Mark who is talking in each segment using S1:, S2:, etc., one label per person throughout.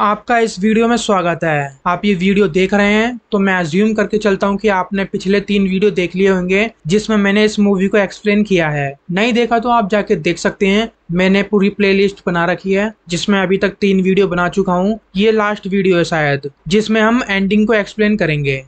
S1: आपका इस वीडियो में स्वागत है आप ये वीडियो देख रहे हैं तो मैं अज्यूम करके चलता हूँ कि आपने पिछले तीन वीडियो देख लिए होंगे जिसमें मैंने इस मूवी को एक्सप्लेन किया है नहीं देखा तो आप जाके देख सकते हैं मैंने पूरी प्लेलिस्ट बना रखी है जिसमें अभी तक तीन वीडियो बना चुका हूँ ये लास्ट वीडियो है शायद जिसमें हम एंडिंग को एक्सप्लेन करेंगे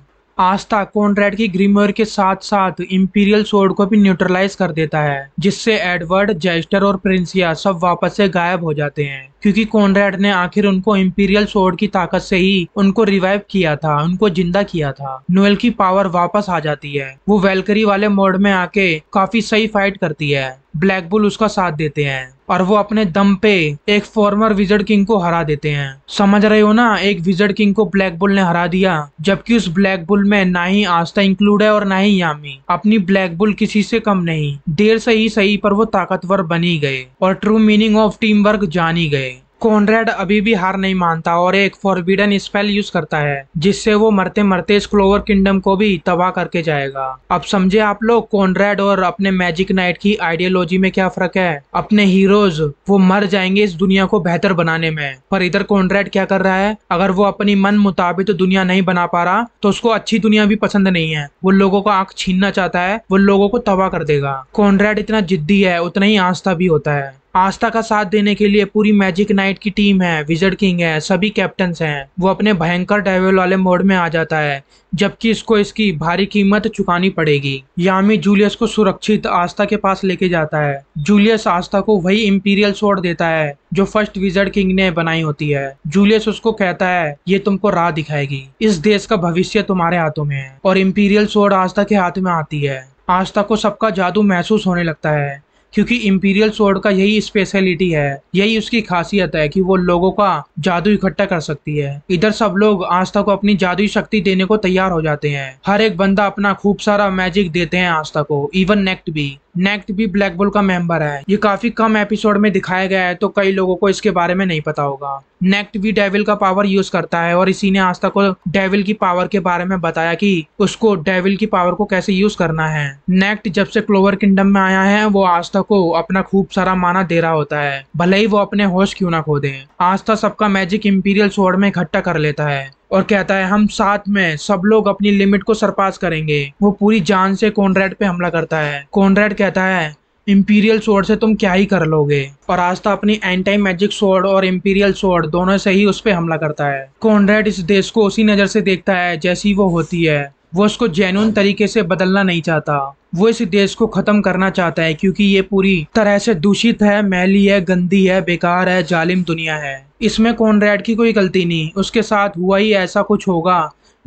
S1: आस्था कॉन्ट्रैक्ट की ग्रीमर के साथ साथ इम्पीरियल सोर्ड को भी न्यूट्रलाइज कर देता है जिससे एडवर्ड जेस्टर और प्रिंसिया सब वापस से गायब हो जाते हैं क्योंकि कॉनरेड ने आखिर उनको इम्पीरियल सोर्ड की ताकत से ही उनको रिवाइव किया था उनको जिंदा किया था नोएल की पावर वापस आ जाती है वो वेलकरी वाले मोड में आके काफी सही फाइट करती है ब्लैक बुल उसका साथ देते हैं और वो अपने दम पे एक फॉर्मर विजर्ड किंग को हरा देते हैं समझ रहे हो ना एक विजर्ड किंग को ब्लैक बुल ने हरा दिया जबकि उस ब्लैक बुल में ना ही आस्था इंक्लूड है और ना ही यामी अपनी ब्लैक बुल किसी से कम नहीं देर से ही सही पर वो ताकतवर बनी गए और true meaning of team work जानी गए कॉनरेड अभी भी हार नहीं मानता और एक फॉरबिडन स्पेल यूज करता है जिससे वो मरते मरते इस क्लोवर किंगडम को भी तबाह करके जाएगा अब समझे आप लोग कॉनरेड और अपने मैजिक नाइट की आइडियोलॉजी में क्या फर्क है अपने हीरोज वो मर जाएंगे इस दुनिया को बेहतर बनाने में पर इधर कॉनरेड क्या कर रहा है अगर वो अपनी मन मुताबिक दुनिया नहीं बना पा रहा तो उसको अच्छी दुनिया भी पसंद नहीं है वो लोगों का आंख छीनना चाहता है वो लोगों को तबाह कर देगा कॉनरेड इतना जिद्दी है उतना ही आस्था भी होता है आस्था का साथ देने के लिए पूरी मैजिक नाइट की टीम है विजर्ड किंग है सभी कैप्टन हैं वो अपने भयंकर डेवल वाले मोड में आ जाता है जबकि इसको इसकी भारी कीमत चुकानी पड़ेगी यामी जूलियस को सुरक्षित आस्था के पास लेके जाता है जूलियस आस्था को वही इम्पीरियल सोड देता है जो फर्स्ट विजर्ड किंग ने बनाई होती है जूलियस उसको कहता है ये तुमको राह दिखाएगी इस देश का भविष्य तुम्हारे हाथों में है और इम्पीरियल सोड आस्था के हाथ में आती है आस्था को सबका जादू महसूस होने लगता है क्योंकि इम्पीरियल सोर्ड का यही स्पेशलिटी है यही उसकी खासियत है कि वो लोगों का जादू इकट्ठा कर सकती है इधर सब लोग आस्था को अपनी जादू शक्ति देने को तैयार हो जाते हैं हर एक बंदा अपना खूब सारा मैजिक देते हैं आस्था को इवन नेक्ट भी नेक्ट भी ब्लैक बोल का मेंबर है ये काफी कम एपिसोड में दिखाया गया है तो कई लोगों को इसके बारे में नहीं पता होगा नेक्ट भी डेविल का पावर यूज करता है और इसी ने आस्था को डेविल की पावर के बारे में बताया कि उसको डेविल की पावर को कैसे यूज करना है नेक्ट जब से क्लोवर किंगडम में आया है वो आस्था को अपना खूब सारा माना दे रहा होता है भले ही वो अपने होश क्यों ना खो दे आस्था सबका मैजिक इम्पीरियल स्वर्ड में इकट्ठा कर लेता है और कहता है हम साथ में सब लोग अपनी लिमिट को सरपास करेंगे वो पूरी जान से कॉन्ड्रेड पे हमला करता है कॉन्ड्रेड कहता है इम्पीरियल स्वॉर्ड से तुम क्या ही कर लोगे और आस्था अपनी एंटी मैजिक स्वॉर्ड और इम्पीरियल स्वॉर्ड दोनों से ही उस पर हमला करता है कॉन्ड्रेड इस देश को उसी नज़र से देखता है जैसी वो होती है वो उसको जेन्यून तरीके से बदलना नहीं चाहता वो इस देश को ख़त्म करना चाहता है क्योंकि ये पूरी तरह से दूषित है मैली है गंदी है बेकार है जालिम दुनिया है इसमें कॉनरेड की कोई गलती नहीं उसके साथ हुआ ही ऐसा कुछ होगा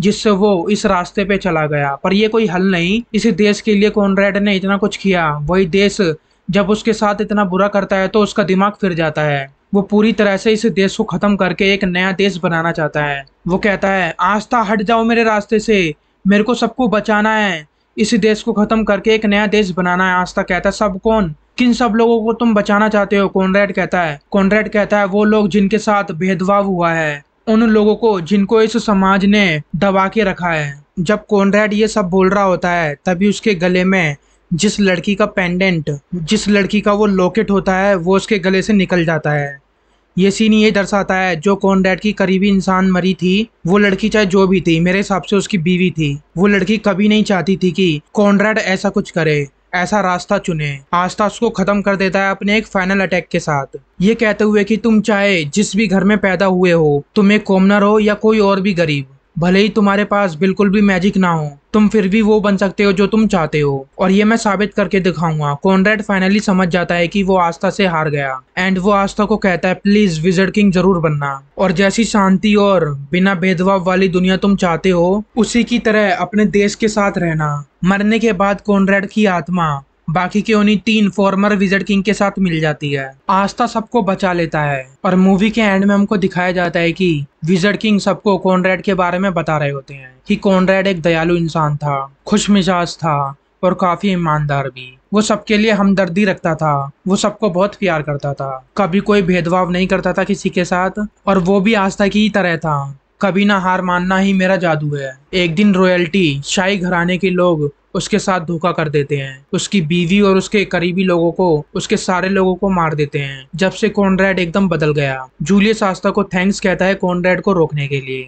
S1: जिससे वो इस रास्ते पे चला गया पर यह कोई हल नहीं इसी देश के लिए कॉनरेड ने इतना कुछ किया वही देश जब उसके साथ इतना बुरा करता है तो उसका दिमाग फिर जाता है वो पूरी तरह से इस देश को ख़त्म करके एक नया देश बनाना चाहता है वो कहता है आस्था हट जाओ मेरे रास्ते से मेरे को सबको बचाना है इस देश को ख़त्म करके एक नया देश बनाना है आस्था कहता है सब कौन किन सब लोगों को तुम बचाना चाहते हो कॉनरेड कहता है कॉनरेड कहता है वो लोग जिनके साथ भेदभाव हुआ है उन लोगों को जिनको इस समाज ने दबा के रखा है जब कॉनरेड ये सब बोल रहा होता है तभी उसके गले में जिस लड़की का पेंडेंट जिस लड़की का वो लॉकेट होता है वो उसके गले से निकल जाता है ये सीन ये दर्शाता है जो कॉनरेड की करीबी इंसान मरी थी वो लड़की चाहे जो भी थी मेरे हिसाब से उसकी बीवी थी वो लड़की कभी नहीं चाहती थी कि कॉनरेड ऐसा कुछ करे ऐसा रास्ता चुने आस्था उसको खत्म कर देता है अपने एक फाइनल अटैक के साथ ये कहते हुए कि तुम चाहे जिस भी घर में पैदा हुए हो तुम एक कॉमनर हो या कोई और भी गरीब भले ही तुम्हारे पास बिल्कुल भी मैजिक ना हो तुम फिर भी वो बन सकते हो जो तुम चाहते हो और ये मैं साबित करके दिखाऊंगा कॉनरेड फाइनली समझ जाता है कि वो आस्था से हार गया एंड वो आस्था को कहता है प्लीज विजर्ड किंग जरूर बनना और जैसी शांति और बिना भेदभाव वाली दुनिया तुम चाहते हो उसी की तरह अपने देश के साथ रहना मरने के बाद कॉनरेड की आत्मा बाकी की उन्हीं तीन फॉर्मर विजर्ड किंग के साथ मिल जाती है आस्था सबको बचा लेता है और मूवी के एंड में हमको दिखाया जाता है कि विजर्ड किंग सबको कॉनरेड के बारे में बता रहे होते हैं कि कॉनरेड एक दयालु इंसान था खुश मिजाज था और काफी ईमानदार भी वो सबके लिए हमदर्दी रखता था वो सबको बहुत प्यार करता था कभी कोई भेदभाव नहीं करता था किसी के साथ और वो भी आस्था की ही तरह था कभी ना हार मानना ही मेरा जादू है एक दिन रॉयल्टी शाही घराने के लोग उसके साथ धोखा कर देते हैं उसकी बीवी और उसके करीबी लोगों को उसके सारे लोगों को मार देते हैं जब से कॉन्ड्रेड एकदम बदल गया जूलियस आस्था को थैंक्स कहता है कॉन्ड्रेड को रोकने के लिए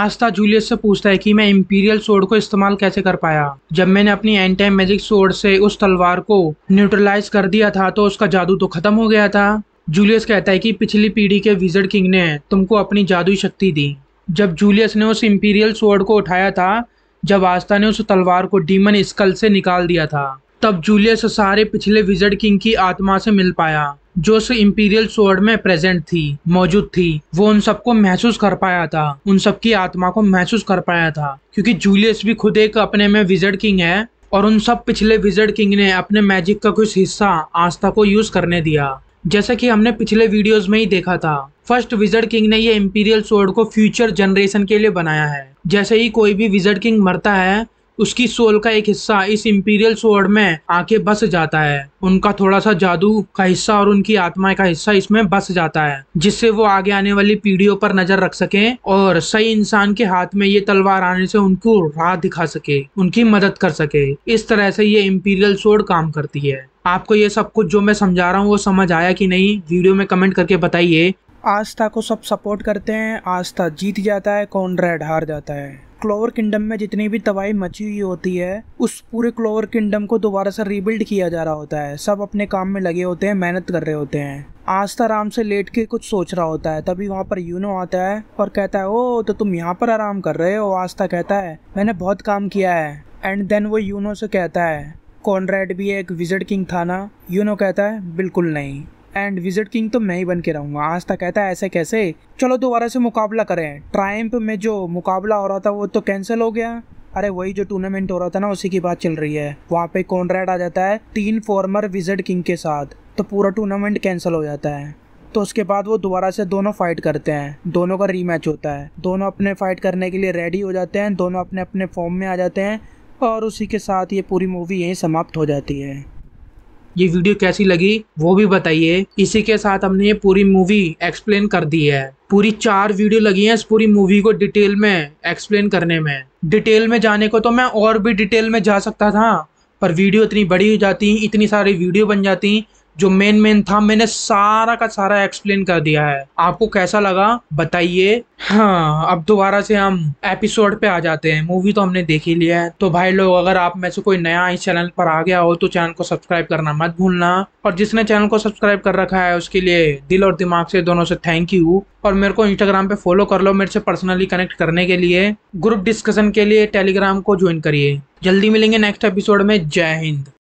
S1: आस्था जूलियस से पूछता है कि मैं इम्पीरियल सोड को इस्तेमाल कैसे कर पाया जब मैंने अपनी एंटी मैजिक सोड से उस तलवार को न्यूट्रलाइज कर दिया था तो उसका जादू तो खत्म हो गया था जूलियस कहता है कि पिछली पीढ़ी के विजर्ड किंग ने तुमको अपनी जादुई शक्ति दी जब जूलियस ने उस इम्पीरियल सोर्ड को उठाया था जब आस्था ने उस तलवार को डीमन स्कल से निकाल दिया था तब जूलियस सारे पिछले विजर्ड किंग की आत्मा से मिल पाया जो उस इम्पीरियल स्वर्ड में प्रेजेंट थी मौजूद थी वो उन सबको महसूस कर पाया था उन सबकी आत्मा को महसूस कर पाया था क्योंकि जूलियस भी खुद एक अपने में विजर्ड किंग है और उन सब पिछले विजर्ड किंग ने अपने मैजिक का कुछ हिस्सा आस्था को यूज करने दिया जैसा कि हमने पिछले वीडियोस में ही देखा था फर्स्ट विजर्ड किंग ने ये इम्पीरियल सोर्ड को फ्यूचर जनरेशन के लिए बनाया है जैसे ही कोई भी विजर्ड किंग मरता है उसकी सोल का एक हिस्सा इस इम्पीरियल सोर्ड में आके बस जाता है उनका थोड़ा सा जादू का हिस्सा और उनकी आत्मा का हिस्सा इसमें बस जाता है जिससे वो आगे आने वाली पीढ़ियों पर नजर रख सके और सही इंसान के हाथ में ये तलवार आने से उनको राह दिखा सके उनकी मदद कर सके इस तरह से ये इम्पीरियल सोर्ड काम करती है आपको ये सब कुछ जो मैं समझा रहा हूँ वो समझ आया कि नहीं वीडियो में कमेंट करके बताइए आस्था को सब सपोर्ट करते हैं आस्था जीत जाता है कॉन्ड्रेड हार जाता है क्लोवर किंगडम में जितनी भी तबाही मची हुई होती है उस पूरे क्लोवर किंगडम को दोबारा से रिबिल्ड किया जा रहा होता है सब अपने काम में लगे होते हैं मेहनत कर रहे होते हैं आस्था आराम से लेट के कुछ सोच रहा होता है तभी वहाँ पर यूनो आता है और कहता है ओ तो तुम यहाँ पर आराम कर रहे हो आस्था कहता है मैंने बहुत काम किया है एंड देन वो यूनो से कहता है कॉन्ड्रेड भी एक विजिट किंग था ना यूनो कहता है बिल्कुल नहीं एंड विजिट किंग तो मैं ही बन के रहूँगा आज तक कहता है ऐसे कैसे चलो दोबारा से मुकाबला करें ट्राइम्प में जो मुकाबला हो रहा था वो तो कैंसिल हो गया अरे वही जो टूर्नामेंट हो रहा था ना उसी की बात चल रही है वहाँ पे कॉन्ट्रैक्ट आ जाता है तीन फॉर्मर विजिट किंग के साथ तो पूरा टूर्नामेंट कैंसिल हो जाता है तो उसके बाद वो दोबारा से दोनों फाइट करते हैं दोनों का रीमैच होता है दोनों अपने फाइट करने के लिए रेडी हो जाते हैं दोनों अपने अपने फॉर्म में आ जाते हैं और उसी के साथ ये पूरी मूवी यहीं समाप्त हो जाती है ये वीडियो कैसी लगी वो भी बताइए इसी के साथ हमने ये पूरी मूवी एक्सप्लेन कर दी है पूरी चार वीडियो लगी हैं इस पूरी मूवी को डिटेल में एक्सप्लेन करने में डिटेल में जाने को तो मैं और भी डिटेल में जा सकता था पर वीडियो इतनी बड़ी हो जाती इतनी सारी वीडियो बन जाती जो मेन मेन था मैंने सारा का सारा एक्सप्लेन कर दिया है आपको कैसा लगा बताइए हाँ अब दोबारा से हम एपिसोड पे आ जाते हैं मूवी तो हमने देख ही लिया है तो भाई लोग अगर आप में से कोई नया इस चैनल पर आ गया हो तो चैनल को सब्सक्राइब करना मत भूलना और जिसने चैनल को सब्सक्राइब कर रखा है उसके लिए दिल और दिमाग से दोनों से थैंक यू और मेरे को इंस्टाग्राम पे फॉलो कर लो मेरे से पर्सनली कनेक्ट करने के लिए ग्रुप डिस्कशन के लिए टेलीग्राम को ज्वाइन करिए जल्दी मिलेंगे नेक्स्ट एपिसोड में जय हिंद